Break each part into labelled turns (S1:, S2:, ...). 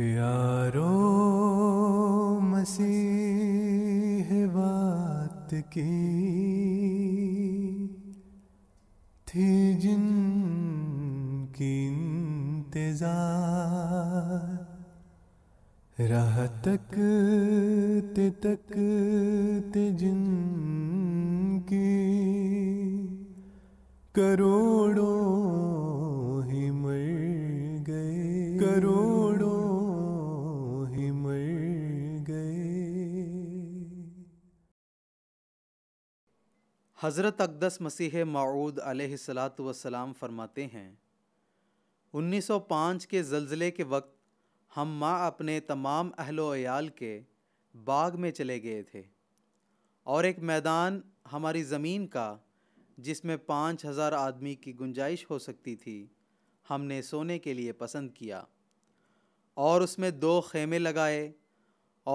S1: यारो मसीह बात की थी जिन की इंतजार रह तक ते तक ते जिन की करोड़ों ही मर
S2: गए करोड़ों हज़रत अकदस मसीह मऊद वसलाम फरमाते हैं 1905 के ज़लज़िले के वक्त हम माँ अपने तमाम अहलोयाल के बाग में चले गए थे और एक मैदान हमारी ज़मीन का जिसमें पाँच हज़ार आदमी की गुंजाइश हो सकती थी हमने सोने के लिए पसंद किया और उसमें दो खेमे लगाए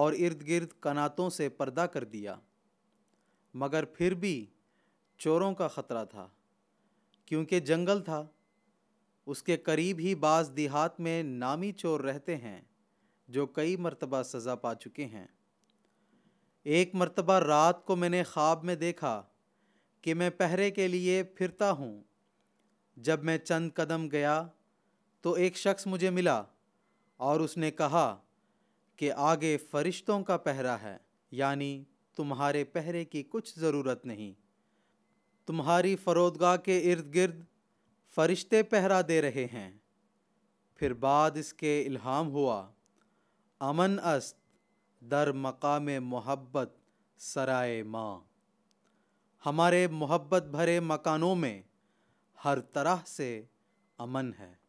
S2: और इर्द गिर्द कनातों से पर्दा कर दिया मगर फिर भी चोरों का ख़तरा था क्योंकि जंगल था उसके करीब ही बाज़ देहात में नामी चोर रहते हैं जो कई मरतबा सज़ा पा चुके हैं एक मरतबा रात को मैंने ख्वाब में देखा कि मैं पहरे के लिए फिरता हूँ जब मैं चंद कदम गया तो एक शख्स मुझे मिला और उसने कहा कि आगे फरिश्तों का पहरा है यानी तुम्हारे पहरे की कुछ ज़रूरत नहीं तुम्हारी फरोदगा के इर्द गिर्द फरिश्ते पहरा दे रहे हैं फिर बाद इसके इल्हाम हुआ अमन अस्त दर मकाम मोहब्बत सराय माँ हमारे मोहब्बत भरे मकानों में हर तरह से अमन है